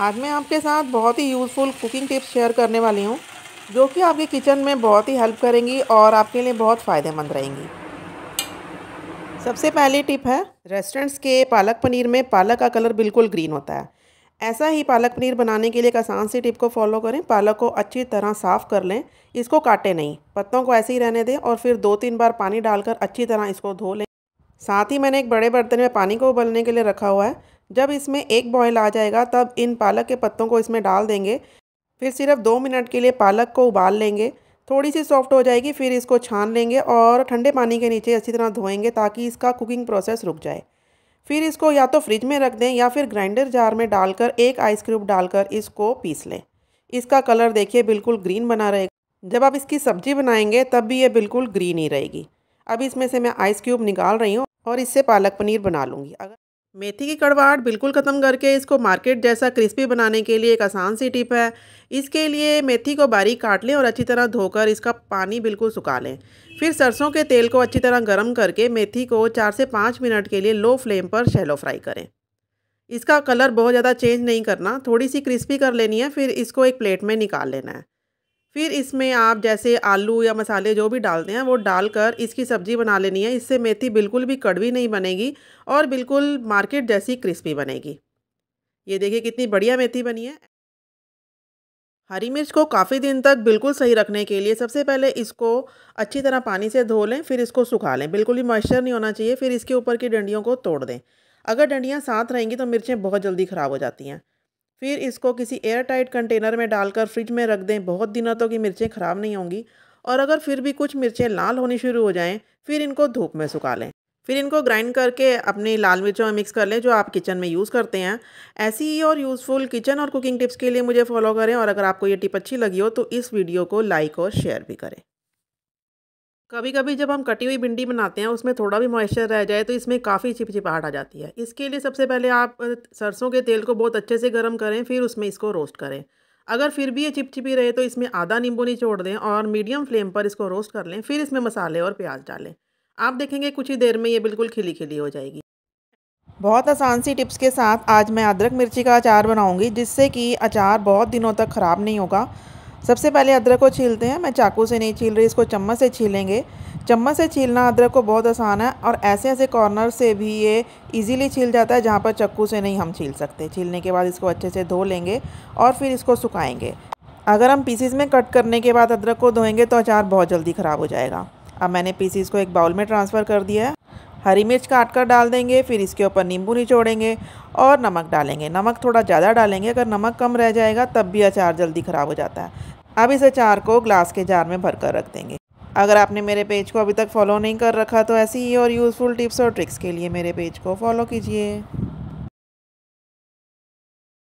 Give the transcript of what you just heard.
आज मैं आपके साथ बहुत ही यूज़फुल कुकिंग टिप्स शेयर करने वाली हूँ जो कि आपके किचन में बहुत ही हेल्प करेंगी और आपके लिए बहुत फ़ायदेमंद रहेंगी सबसे पहली टिप है रेस्टोरेंट्स के पालक पनीर में पालक का कलर बिल्कुल ग्रीन होता है ऐसा ही पालक पनीर बनाने के लिए एक आसान सी टिप को फॉलो करें पालक को अच्छी तरह साफ़ कर लें इसको काटें नहीं पत्तों को ऐसे ही रहने दें और फिर दो तीन बार पानी डालकर अच्छी तरह इसको धो लें साथ ही मैंने एक बड़े बर्तन में पानी को उबलने के लिए रखा हुआ है जब इसमें एक बॉयल आ जाएगा तब इन पालक के पत्तों को इसमें डाल देंगे फिर सिर्फ दो मिनट के लिए पालक को उबाल लेंगे थोड़ी सी सॉफ्ट हो जाएगी फिर इसको छान लेंगे और ठंडे पानी के नीचे अच्छी तरह धोएंगे ताकि इसका कुकिंग प्रोसेस रुक जाए फिर इसको या तो फ्रिज में रख दें या फिर ग्राइंडर जार में डालकर एक आइस क्यूब डालकर इसको पीस लें इसका कलर देखिए बिल्कुल ग्रीन बना रहेगा जब आप इसकी सब्जी बनाएंगे तब भी ये बिल्कुल ग्रीन ही रहेगी अब इसमें से मैं आइस क्यूब निकाल रही हूँ और इससे पालक पनीर बना लूँगी अगर मेथी की कड़वाहट बिल्कुल ख़त्म करके इसको मार्केट जैसा क्रिस्पी बनाने के लिए एक आसान सी टिप है इसके लिए मेथी को बारीक काट लें और अच्छी तरह धोकर इसका पानी बिल्कुल सुखा लें फिर सरसों के तेल को अच्छी तरह गर्म करके मेथी को चार से पाँच मिनट के लिए लो फ्लेम पर शैलो फ्राई करें इसका कलर बहुत ज़्यादा चेंज नहीं करना थोड़ी सी क्रिस्पी कर लेनी है फिर इसको एक प्लेट में निकाल लेना है फिर इसमें आप जैसे आलू या मसाले जो भी डालते हैं वो डालकर इसकी सब्ज़ी बना लेनी है इससे मेथी बिल्कुल भी कड़वी नहीं बनेगी और बिल्कुल मार्केट जैसी क्रिस्पी बनेगी ये देखिए कितनी बढ़िया मेथी बनी है हरी मिर्च को काफ़ी दिन तक बिल्कुल सही रखने के लिए सबसे पहले इसको अच्छी तरह पानी से धो लें फिर इसको सुखा लें बिल्कुल भी मॉइस्चर नहीं होना चाहिए फिर इसके ऊपर की डंडियों को तोड़ दें अगर डंडियाँ साथ रहेंगी तो मिर्चें बहुत जल्दी ख़राब हो जाती हैं फिर इसको किसी एयर टाइट कंटेनर में डालकर फ्रिज में रख दें बहुत दिनों तक तो ये मिर्चें ख़राब नहीं होंगी और अगर फिर भी कुछ मिर्चें लाल होनी शुरू हो जाएँ फिर इनको धूप में सुखा लें फिर इनको ग्राइंड करके अपनी लाल मिर्चों में मिक्स कर लें जो आप किचन में यूज़ करते हैं ऐसी ही और यूज़फुल किचन और कुकिंग टिप्स के लिए मुझे फॉलो करें और अगर आपको ये टिप अच्छी लगी हो तो इस वीडियो को लाइक और शेयर भी करें कभी कभी जब हम कटी हुई भिंडी बनाते हैं उसमें थोड़ा भी मॉइस्चर रह जाए तो इसमें काफ़ी चिपचिपाहट आ जाती है इसके लिए सबसे पहले आप सरसों के तेल को बहुत अच्छे से गर्म करें फिर उसमें इसको रोस्ट करें अगर फिर भी ये चिपचिपी रहे तो इसमें आधा नींबू निचोड़ दें और मीडियम फ्लेम पर इसको रोस्ट कर लें फिर इसमें मसाले और प्याज डालें आप देखेंगे कुछ ही देर में ये बिल्कुल खिली खिली हो जाएगी बहुत आसान सी टिप्स के साथ आज मैं अदरक मिर्ची का अचार बनाऊंगी जिससे कि अचार बहुत दिनों तक ख़राब नहीं होगा सबसे पहले अदरक को छीलते हैं मैं चाकू से नहीं छील रही इसको चम्मच से छीलेंगे चम्मच से छीलना अदरक को बहुत आसान है और ऐसे ऐसे कॉर्नर से भी ये इजीली छील जाता है जहाँ पर चक्कू से नहीं हम छील सकते छीलने के बाद इसको अच्छे से धो लेंगे और फिर इसको सुखाएंगे अगर हम पीसीस में कट करने के बाद अदरक को धोएंगे तो अचार बहुत जल्दी ख़राब हो जाएगा अब मैंने पीसीस को एक बाउल में ट्रांसफ़र कर दिया है हरी मिर्च काट कर डाल देंगे फिर इसके ऊपर नींबू निचोड़ेंगे और नमक डालेंगे नमक थोड़ा ज़्यादा डालेंगे अगर नमक कम रह जाएगा तब भी अचार जल्दी ख़राब हो जाता है अब इस अचार को ग्लास के जार में भर कर रख देंगे अगर आपने मेरे पेज को अभी तक फॉलो नहीं कर रखा तो ऐसी ही और यूज़फुल टिप्स और ट्रिक्स के लिए मेरे पेज को फॉलो कीजिए